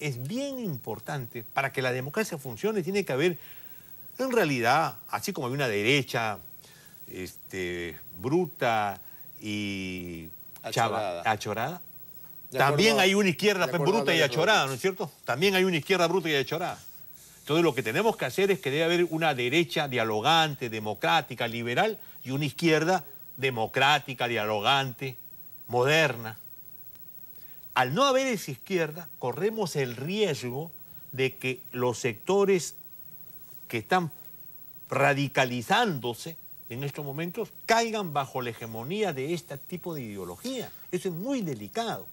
es bien importante, para que la democracia funcione tiene que haber, en realidad, así como hay una derecha este, bruta y achorada, también hay una izquierda bruta y achorada, ¿no es cierto? También hay una izquierda bruta y achorada. Entonces lo que tenemos que hacer es que debe haber una derecha dialogante, democrática, liberal y una izquierda democrática, dialogante, moderna. Al no haber esa izquierda, corremos el riesgo de que los sectores que están radicalizándose en estos momentos caigan bajo la hegemonía de este tipo de ideología. Eso es muy delicado.